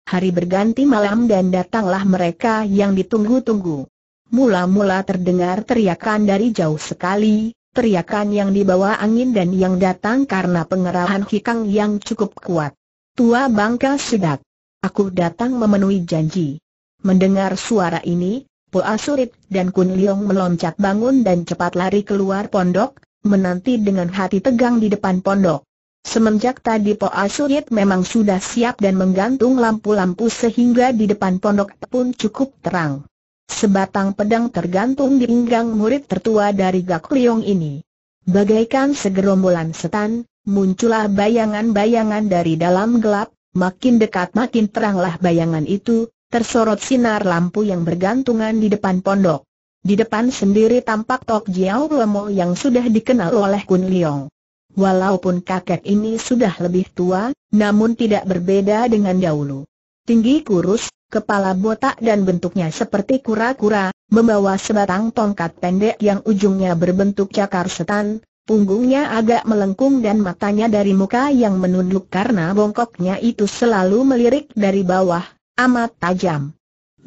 Hari berganti malam dan datanglah mereka yang ditunggu-tunggu. Mula-mula terdengar teriakan dari jauh sekali, teriakan yang dibawa angin dan yang datang karena pengerahan hikang yang cukup kuat. Tua bangka sedak. Aku datang memenuhi janji. Mendengar suara ini, Po Surit dan Kun Leong meloncat bangun dan cepat lari keluar pondok, menanti dengan hati tegang di depan pondok. Semenjak tadi Po Surit memang sudah siap dan menggantung lampu-lampu sehingga di depan pondok pun cukup terang. Sebatang pedang tergantung di pinggang murid tertua dari Gak Liong ini. Bagaikan segerombolan setan, muncullah bayangan-bayangan dari dalam gelap, makin dekat makin teranglah bayangan itu, tersorot sinar lampu yang bergantungan di depan pondok. Di depan sendiri tampak Tok Jiao Lomo yang sudah dikenal oleh Kun Liong. Walaupun kakek ini sudah lebih tua, namun tidak berbeda dengan dahulu. Tinggi kurus, kepala botak dan bentuknya seperti kura-kura, membawa sebatang tongkat pendek yang ujungnya berbentuk cakar setan, punggungnya agak melengkung dan matanya dari muka yang menunduk karena bongkoknya itu selalu melirik dari bawah, amat tajam.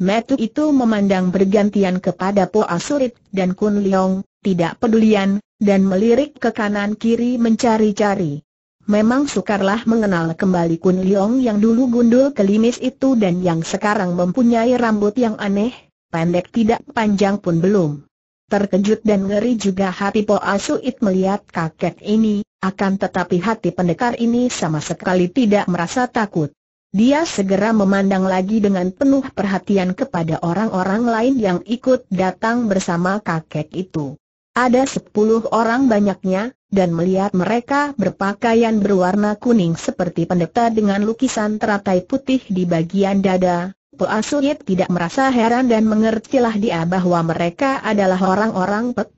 Metu itu memandang bergantian kepada Po Asurit dan Kun Leong, tidak pedulian, dan melirik ke kanan kiri mencari-cari. Memang sukarlah mengenal kembali Kun Liong yang dulu gundul kelimis itu dan yang sekarang mempunyai rambut yang aneh, pendek tidak panjang pun belum. Terkejut dan ngeri juga hati Po Asuit melihat kakek ini, akan tetapi hati pendekar ini sama sekali tidak merasa takut. Dia segera memandang lagi dengan penuh perhatian kepada orang-orang lain yang ikut datang bersama kakek itu. Ada sepuluh orang banyaknya, dan melihat mereka berpakaian berwarna kuning seperti pendeta dengan lukisan teratai putih di bagian dada, Poa tidak merasa heran dan mengertilah dia bahwa mereka adalah orang-orang Pek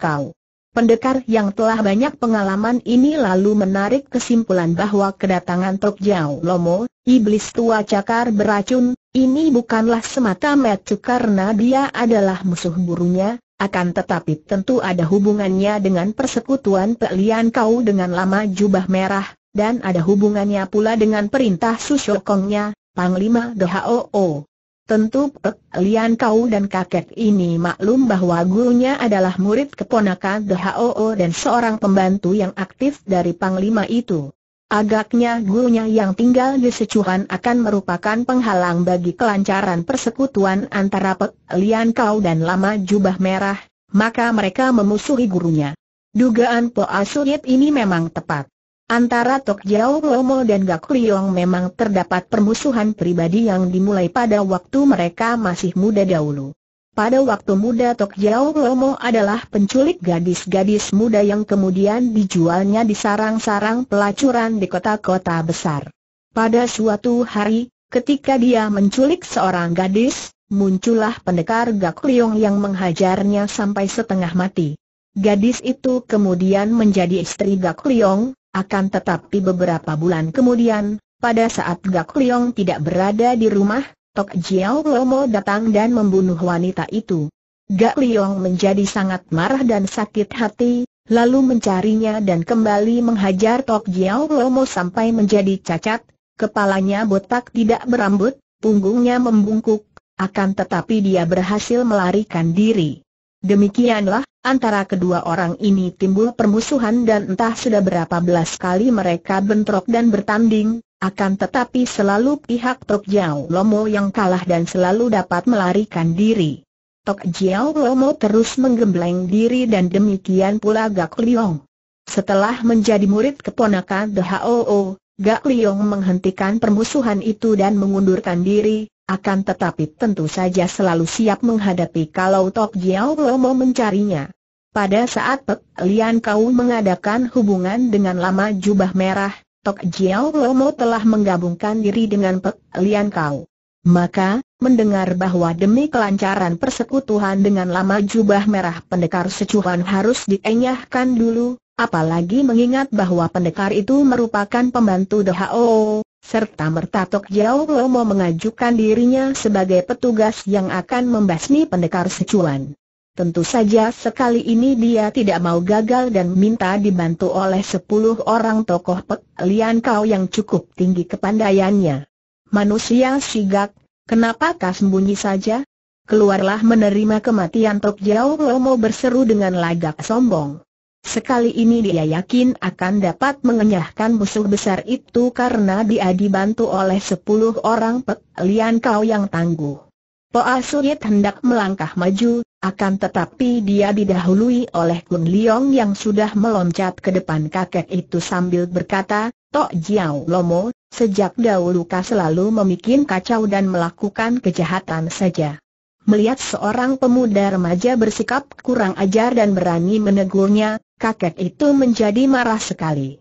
Kau. Pendekar yang telah banyak pengalaman ini lalu menarik kesimpulan bahwa kedatangan Tok Jiao Lomo, iblis tua cakar beracun, ini bukanlah semata metu karena dia adalah musuh burunya, akan tetapi tentu ada hubungannya dengan persekutuan Pelian Kau dengan lama jubah merah, dan ada hubungannya pula dengan perintah Susyokongnya, Panglima DHOO. Tentu Pelian Kau dan kakek ini maklum bahwa gurunya adalah murid keponakan DHOO dan seorang pembantu yang aktif dari Panglima itu. Agaknya gurunya yang tinggal di Secuhan akan merupakan penghalang bagi kelancaran persekutuan antara Pek Lian Kau dan Lama Jubah Merah, maka mereka memusuhi gurunya. Dugaan Po Asurit ini memang tepat. Antara Tok Jiao Lomo dan Gak Liong memang terdapat permusuhan pribadi yang dimulai pada waktu mereka masih muda dahulu. Pada waktu muda Tok Jiao Lomo adalah penculik gadis-gadis muda yang kemudian dijualnya di sarang-sarang pelacuran di kota-kota besar. Pada suatu hari, ketika dia menculik seorang gadis, muncullah pendekar Gak Liong yang menghajarnya sampai setengah mati. Gadis itu kemudian menjadi istri Gak Liong, akan tetapi beberapa bulan kemudian, pada saat Gak Liong tidak berada di rumah, Tok Jiao Lomo datang dan membunuh wanita itu. Gak Liong menjadi sangat marah dan sakit hati, lalu mencarinya dan kembali menghajar Tok Jiao Lomo sampai menjadi cacat, kepalanya botak tidak berambut, punggungnya membungkuk, akan tetapi dia berhasil melarikan diri. Demikianlah, antara kedua orang ini timbul permusuhan dan entah sudah berapa belas kali mereka bentrok dan bertanding, akan tetapi selalu pihak Tok Jiao Lomo yang kalah dan selalu dapat melarikan diri. Tok Jiao Lomo terus menggembleng diri dan demikian pula Gak Liong. Setelah menjadi murid keponakan The HOO, Gak Liong menghentikan permusuhan itu dan mengundurkan diri, akan tetapi tentu saja selalu siap menghadapi kalau Tok Jiao Lomo mencarinya. Pada saat Pek Lian Kau mengadakan hubungan dengan lama jubah merah, Tok Jiao Lomo telah menggabungkan diri dengan Pek Lian Kau. Maka, mendengar bahwa demi kelancaran persekutuan dengan lama jubah merah pendekar secuhan harus dienyahkan dulu, apalagi mengingat bahwa pendekar itu merupakan pembantu Dehao, serta merta Tok Jiao Lomo mengajukan dirinya sebagai petugas yang akan membasmi pendekar secuan. Tentu saja sekali ini dia tidak mau gagal dan minta dibantu oleh sepuluh orang tokoh Pek Lian Kau yang cukup tinggi kepandaiannya. Manusia sigak, kenapa kau sembunyi saja? Keluarlah menerima kematian Tok Jiao Lomo berseru dengan lagak sombong. Sekali ini dia yakin akan dapat mengenyahkan musuh besar itu karena dia dibantu oleh sepuluh orang Pek Lian Kau yang tangguh. Poa Suyit hendak melangkah maju, akan tetapi dia didahului oleh Kun Leong yang sudah meloncat ke depan kakek itu sambil berkata, Tok Jiao Lomo, sejak dahulu kau selalu memikin kacau dan melakukan kejahatan saja. Melihat seorang pemuda remaja bersikap kurang ajar dan berani menegurnya, kakek itu menjadi marah sekali.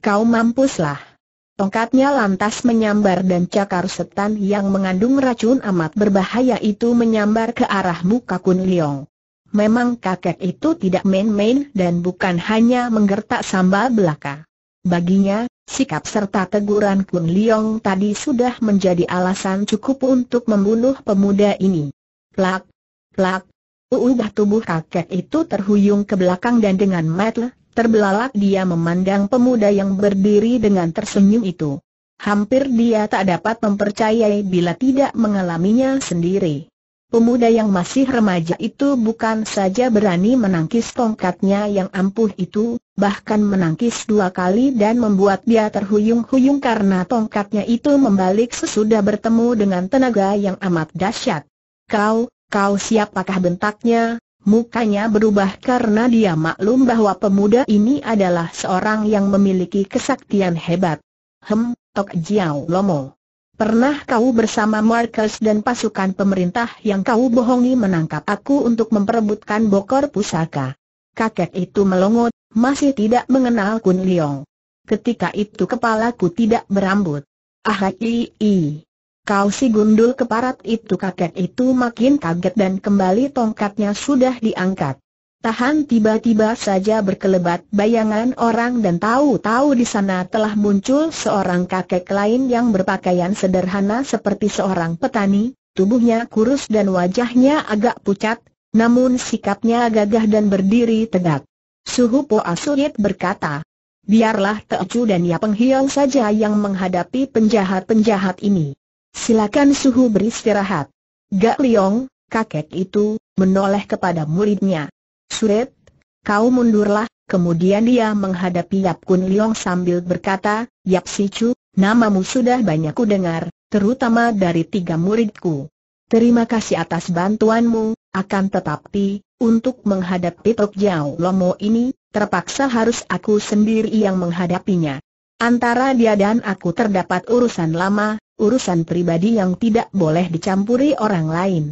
Kau mampuslah. Tongkatnya lantas menyambar dan cakar setan yang mengandung racun amat berbahaya itu menyambar ke arah muka Kun Leong. Memang kakek itu tidak main-main dan bukan hanya menggertak sambal belaka. Baginya, sikap serta teguran Kun Leong tadi sudah menjadi alasan cukup untuk membunuh pemuda ini. Plak, plak, Uubah tubuh kakek itu terhuyung ke belakang dan dengan metel, Terbelalak dia memandang pemuda yang berdiri dengan tersenyum itu. Hampir dia tak dapat mempercayai bila tidak mengalaminya sendiri. Pemuda yang masih remaja itu bukan saja berani menangkis tongkatnya yang ampuh itu, bahkan menangkis dua kali dan membuat dia terhuyung-huyung karena tongkatnya itu membalik sesudah bertemu dengan tenaga yang amat dahsyat. Kau, kau siapakah bentaknya, Mukanya berubah karena dia maklum bahwa pemuda ini adalah seorang yang memiliki kesaktian hebat. Hem, Tok Jiao Lomo. Pernah kau bersama Marcus dan pasukan pemerintah yang kau bohongi menangkap aku untuk memperebutkan bokor pusaka. Kakek itu melongot, masih tidak mengenal Kun Liong. Ketika itu kepalaku tidak berambut. Ahai, i, Kau si gundul keparat itu kakek itu makin kaget dan kembali tongkatnya sudah diangkat. Tahan tiba-tiba saja berkelebat bayangan orang dan tahu-tahu di sana telah muncul seorang kakek lain yang berpakaian sederhana seperti seorang petani, tubuhnya kurus dan wajahnya agak pucat, namun sikapnya gagah dan berdiri tegak. Suhu Po Asurit berkata, biarlah Teocu dan Ya Penghiau saja yang menghadapi penjahat-penjahat ini. Silakan suhu beristirahat. Gak Liong, kakek itu, menoleh kepada muridnya. Suret, kau mundurlah, kemudian dia menghadapi Yap Kun Liong sambil berkata, Yap Si Chu, namamu sudah banyak ku dengar, terutama dari tiga muridku. Terima kasih atas bantuanmu, akan tetapi, untuk menghadapi Tok Jiao Lomo ini, terpaksa harus aku sendiri yang menghadapinya. Antara dia dan aku terdapat urusan lama, urusan pribadi yang tidak boleh dicampuri orang lain.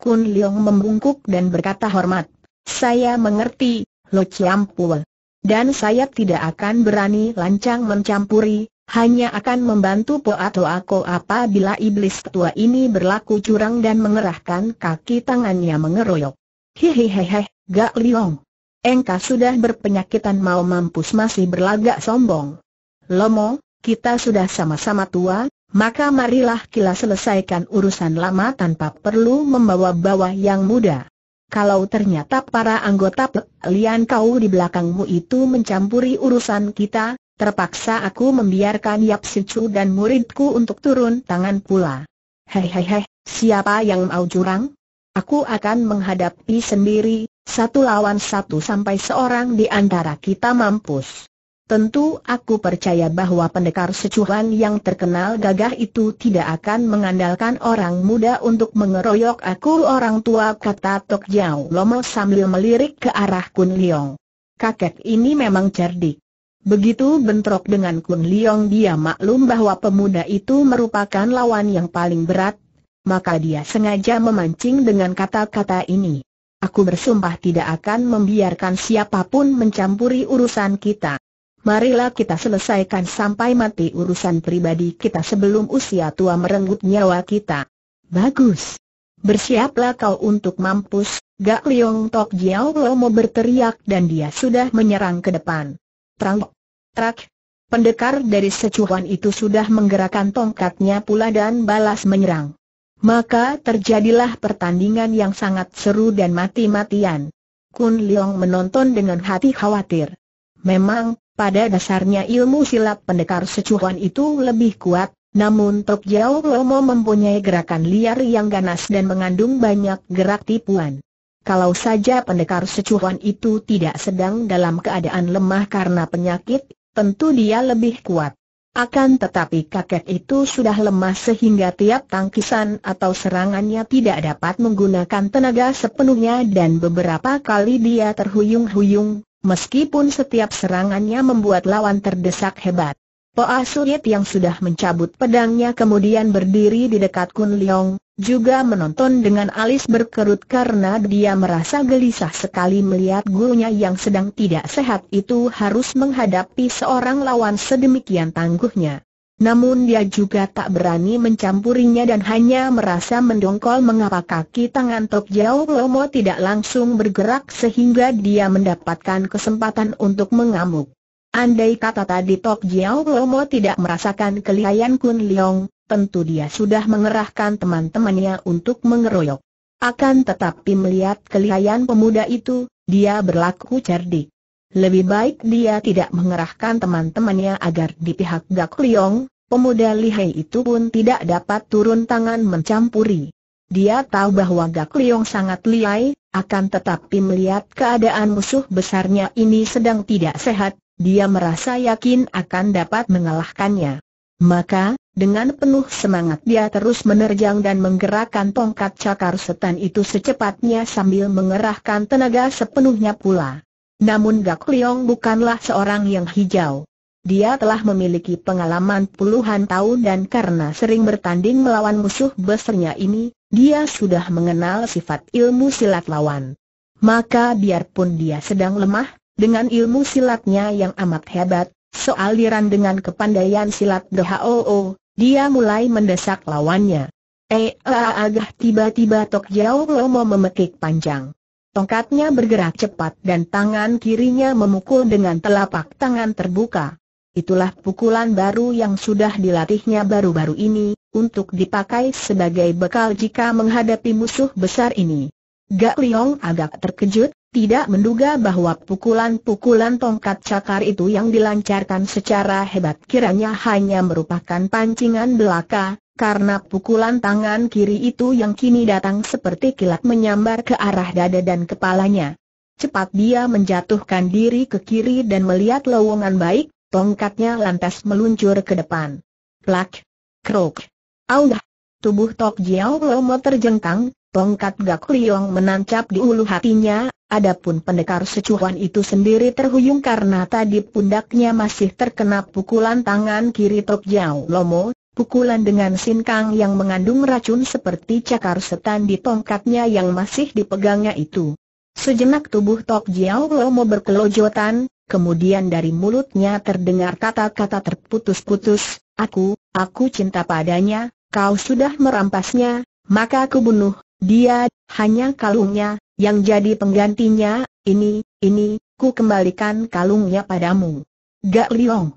Kun Leong membungkuk dan berkata hormat, saya mengerti, Lo Chiampul. Dan saya tidak akan berani lancang mencampuri, hanya akan membantu Po atau aku apabila iblis tua ini berlaku curang dan mengerahkan kaki tangannya mengeroyok. Hihihehe, Gak Liang. Engkau sudah berpenyakitan mau mampus masih berlagak sombong. Lomo, kita sudah sama-sama tua, maka marilah kita selesaikan urusan lama tanpa perlu membawa-bawa yang muda. Kalau ternyata para anggota Lian kau di belakangmu itu mencampuri urusan kita, terpaksa aku membiarkan Yap Sicu dan muridku untuk turun tangan pula. Hei hei hei, siapa yang mau curang? Aku akan menghadapi sendiri, satu lawan satu sampai seorang di antara kita mampus. Tentu aku percaya bahwa pendekar secuhan yang terkenal gagah itu tidak akan mengandalkan orang muda untuk mengeroyok aku orang tua kata Tok Jiao Lomo sambil melirik ke arah Kun Leong. Kakek ini memang cerdik. Begitu bentrok dengan Kun Leong dia maklum bahwa pemuda itu merupakan lawan yang paling berat, maka dia sengaja memancing dengan kata-kata ini. Aku bersumpah tidak akan membiarkan siapapun mencampuri urusan kita marilah kita selesaikan sampai mati urusan pribadi kita sebelum usia tua merenggut nyawa kita. Bagus. Bersiaplah kau untuk mampus, Gak Liong Tok Jiao Lomo berteriak dan dia sudah menyerang ke depan. Trang, trak, pendekar dari secuhan itu sudah menggerakkan tongkatnya pula dan balas menyerang. Maka terjadilah pertandingan yang sangat seru dan mati-matian. Kun Leong menonton dengan hati khawatir. Memang, pada dasarnya ilmu silat pendekar secuan itu lebih kuat, namun Tok Jiao Lomo mempunyai gerakan liar yang ganas dan mengandung banyak gerak tipuan. Kalau saja pendekar secuan itu tidak sedang dalam keadaan lemah karena penyakit, tentu dia lebih kuat. Akan tetapi kakek itu sudah lemah sehingga tiap tangkisan atau serangannya tidak dapat menggunakan tenaga sepenuhnya dan beberapa kali dia terhuyung-huyung, Meskipun setiap serangannya membuat lawan terdesak hebat. Poa Suryet yang sudah mencabut pedangnya kemudian berdiri di dekat Kun Leong, juga menonton dengan alis berkerut karena dia merasa gelisah sekali melihat gurunya yang sedang tidak sehat itu harus menghadapi seorang lawan sedemikian tangguhnya. Namun dia juga tak berani mencampurinya dan hanya merasa mendongkol mengapa kaki tangan Tok Jiao Lomo tidak langsung bergerak sehingga dia mendapatkan kesempatan untuk mengamuk. Andai kata tadi Tok Jiao Lomo tidak merasakan kelihayan Kun Leong, tentu dia sudah mengerahkan teman-temannya untuk mengeroyok. Akan tetapi melihat kelihayan pemuda itu, dia berlaku cerdik. Lebih baik dia tidak mengerahkan teman-temannya agar di pihak Gak Liong, pemuda lihai itu pun tidak dapat turun tangan mencampuri. Dia tahu bahwa Gak Liong sangat lihai, akan tetapi melihat keadaan musuh besarnya ini sedang tidak sehat, dia merasa yakin akan dapat mengalahkannya. Maka, dengan penuh semangat dia terus menerjang dan menggerakkan tongkat cakar setan itu secepatnya sambil mengerahkan tenaga sepenuhnya pula. Namun Gak Liong bukanlah seorang yang hijau. Dia telah memiliki pengalaman puluhan tahun dan karena sering bertanding melawan musuh besarnya ini, dia sudah mengenal sifat ilmu silat lawan. Maka biarpun dia sedang lemah, dengan ilmu silatnya yang amat hebat, sealiran dengan kepandaian silat DHOO, dia mulai mendesak lawannya. Eh, ah, ah, agak tiba-tiba Tok Jiao Lomo memekik panjang. Tongkatnya bergerak cepat dan tangan kirinya memukul dengan telapak tangan terbuka. Itulah pukulan baru yang sudah dilatihnya baru-baru ini, untuk dipakai sebagai bekal jika menghadapi musuh besar ini. Gak Liong agak terkejut, tidak menduga bahwa pukulan-pukulan tongkat cakar itu yang dilancarkan secara hebat kiranya hanya merupakan pancingan belaka, karena pukulan tangan kiri itu yang kini datang seperti kilat menyambar ke arah dada dan kepalanya. Cepat dia menjatuhkan diri ke kiri dan melihat lowongan baik, tongkatnya lantas meluncur ke depan. Plak! Krok! Aungah! Tubuh Tok Jiao Lomo terjengkang, tongkat Gak Liong menancap di ulu hatinya, adapun pendekar secuan itu sendiri terhuyung karena tadi pundaknya masih terkena pukulan tangan kiri Tok Jiao Lomo, pukulan dengan Kang yang mengandung racun seperti cakar setan di tongkatnya yang masih dipegangnya itu. Sejenak tubuh Tok Jiao Lomo berkelojotan, kemudian dari mulutnya terdengar kata-kata terputus-putus, Aku, aku cinta padanya, kau sudah merampasnya, maka aku bunuh, dia, hanya kalungnya, yang jadi penggantinya, ini, ini, ku kembalikan kalungnya padamu. Gak Liong.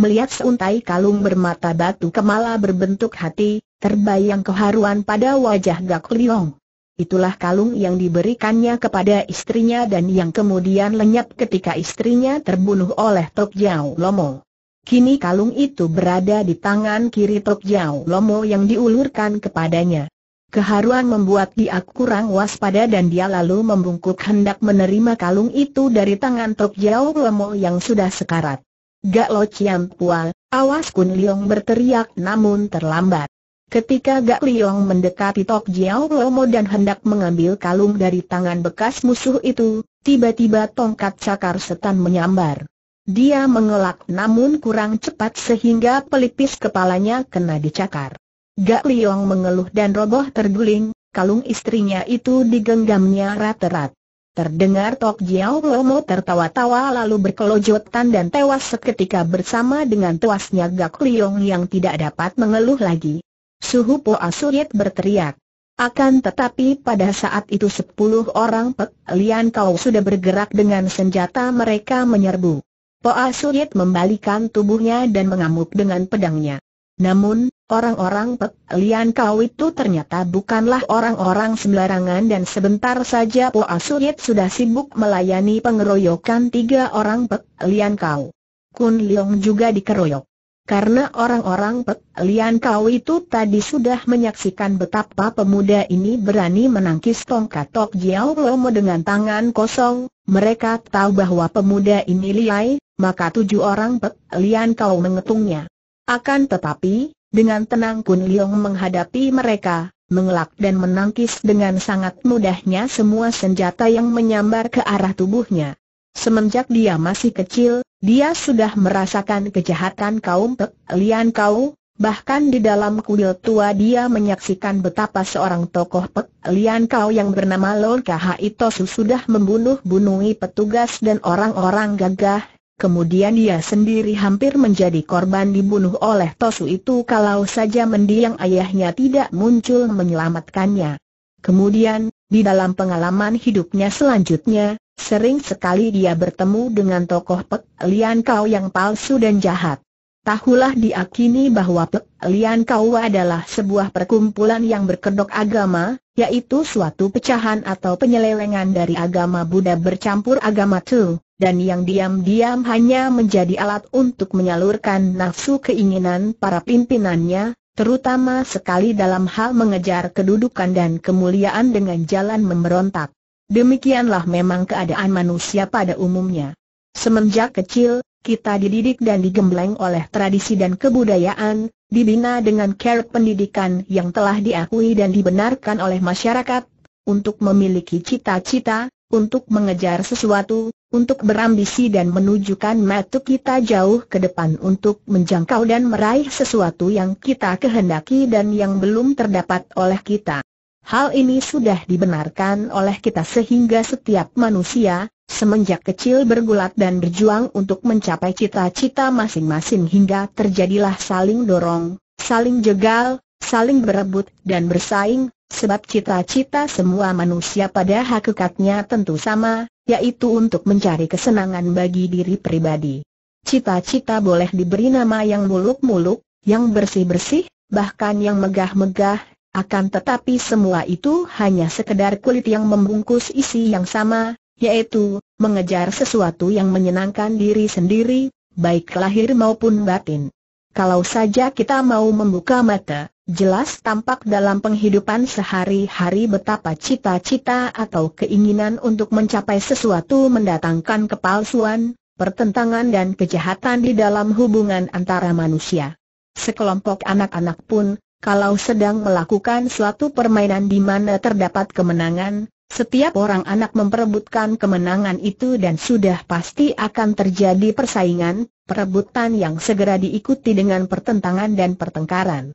Melihat seuntai kalung bermata batu kemala berbentuk hati, terbayang keharuan pada wajah Gak Liong. Itulah kalung yang diberikannya kepada istrinya dan yang kemudian lenyap ketika istrinya terbunuh oleh Tok Jiao Lomo. Kini kalung itu berada di tangan kiri Tok Jiao Lomo yang diulurkan kepadanya. Keharuan membuat dia kurang waspada dan dia lalu membungkuk hendak menerima kalung itu dari tangan Tok Jiao Lomo yang sudah sekarat. Gak Lo Chiam Pua, awas Kun Liong berteriak namun terlambat. Ketika Gak Liong mendekati Tok Jiao Lomo dan hendak mengambil kalung dari tangan bekas musuh itu, tiba-tiba tongkat cakar setan menyambar. Dia mengelak namun kurang cepat sehingga pelipis kepalanya kena dicakar. Gak Liong mengeluh dan roboh terguling, kalung istrinya itu digenggamnya rat-rat. Terdengar Tok Jiao Lomo tertawa-tawa lalu berkelojotan dan tewas seketika bersama dengan tuasnya Gak Liong yang tidak dapat mengeluh lagi. Suhu Po Asuriet berteriak. Akan tetapi pada saat itu sepuluh orang Pek Lian Kau sudah bergerak dengan senjata mereka menyerbu. Po Asuriet membalikan tubuhnya dan mengamuk dengan pedangnya. Namun, orang-orang Pek Lian Kau itu ternyata bukanlah orang-orang sembarangan dan sebentar saja Po Asuyit sudah sibuk melayani pengeroyokan tiga orang Pek Lian Kau. Kun Leong juga dikeroyok. Karena orang-orang Pek Lian Kau itu tadi sudah menyaksikan betapa pemuda ini berani menangkis tongkat Tok Jiao Lomo dengan tangan kosong, mereka tahu bahwa pemuda ini liai, maka tujuh orang Pek Lian Kau mengetungnya. Akan tetapi, dengan tenang Kun Liong menghadapi mereka, mengelak dan menangkis dengan sangat mudahnya semua senjata yang menyambar ke arah tubuhnya. Semenjak dia masih kecil, dia sudah merasakan kejahatan kaum Pek Lian Kau, bahkan di dalam kuil tua dia menyaksikan betapa seorang tokoh Pek Lian Kau yang bernama Lol Kha Itosu sudah membunuh-bunuhi petugas dan orang-orang gagah, Kemudian dia sendiri hampir menjadi korban dibunuh oleh Tosu itu kalau saja mendiang ayahnya tidak muncul menyelamatkannya. Kemudian, di dalam pengalaman hidupnya selanjutnya, sering sekali dia bertemu dengan tokoh Pek Lian Kau yang palsu dan jahat. Tahulah diakini bahwa Pek Lian Kau adalah sebuah perkumpulan yang berkedok agama, yaitu suatu pecahan atau penyelewengan dari agama Buddha bercampur agama Tu dan yang diam-diam hanya menjadi alat untuk menyalurkan nafsu keinginan para pimpinannya, terutama sekali dalam hal mengejar kedudukan dan kemuliaan dengan jalan memberontak. Demikianlah memang keadaan manusia pada umumnya. Semenjak kecil, kita dididik dan digembleng oleh tradisi dan kebudayaan, dibina dengan care pendidikan yang telah diakui dan dibenarkan oleh masyarakat, untuk memiliki cita-cita, untuk mengejar sesuatu, untuk berambisi dan menunjukkan mata kita jauh ke depan untuk menjangkau dan meraih sesuatu yang kita kehendaki dan yang belum terdapat oleh kita. Hal ini sudah dibenarkan oleh kita sehingga setiap manusia, semenjak kecil bergulat dan berjuang untuk mencapai cita-cita masing-masing hingga terjadilah saling dorong, saling jegal, saling berebut dan bersaing, Sebab cita-cita semua manusia pada hakikatnya tentu sama, yaitu untuk mencari kesenangan bagi diri pribadi. Cita-cita boleh diberi nama yang muluk-muluk, yang bersih-bersih, bahkan yang megah-megah, akan tetapi semua itu hanya sekedar kulit yang membungkus isi yang sama, yaitu, mengejar sesuatu yang menyenangkan diri sendiri, baik lahir maupun batin. Kalau saja kita mau membuka mata, Jelas tampak dalam penghidupan sehari-hari betapa cita-cita atau keinginan untuk mencapai sesuatu mendatangkan kepalsuan, pertentangan dan kejahatan di dalam hubungan antara manusia. Sekelompok anak-anak pun, kalau sedang melakukan suatu permainan di mana terdapat kemenangan, setiap orang anak memperebutkan kemenangan itu dan sudah pasti akan terjadi persaingan, perebutan yang segera diikuti dengan pertentangan dan pertengkaran.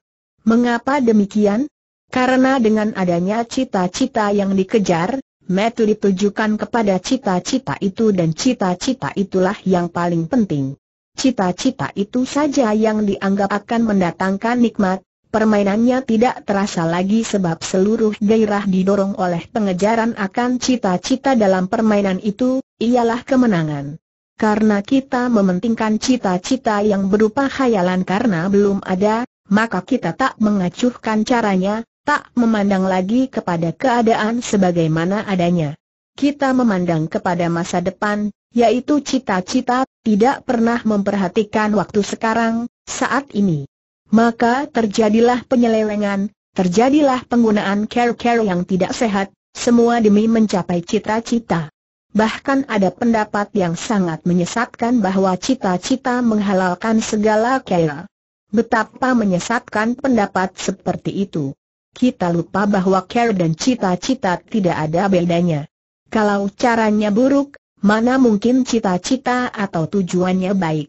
Mengapa demikian? Karena dengan adanya cita-cita yang dikejar, Metu ditujukan kepada cita-cita itu dan cita-cita itulah yang paling penting. Cita-cita itu saja yang dianggap akan mendatangkan nikmat, permainannya tidak terasa lagi sebab seluruh gairah didorong oleh pengejaran akan cita-cita dalam permainan itu, ialah kemenangan. Karena kita mementingkan cita-cita yang berupa khayalan karena belum ada, maka kita tak mengacuhkan caranya, tak memandang lagi kepada keadaan sebagaimana adanya. Kita memandang kepada masa depan, yaitu cita-cita, tidak pernah memperhatikan waktu sekarang, saat ini. Maka terjadilah penyelewengan, terjadilah penggunaan care-care yang tidak sehat, semua demi mencapai cita-cita. Bahkan ada pendapat yang sangat menyesatkan bahwa cita-cita menghalalkan segala care. Betapa menyesatkan pendapat seperti itu. Kita lupa bahwa care dan cita-cita tidak ada bedanya. Kalau caranya buruk, mana mungkin cita-cita atau tujuannya baik.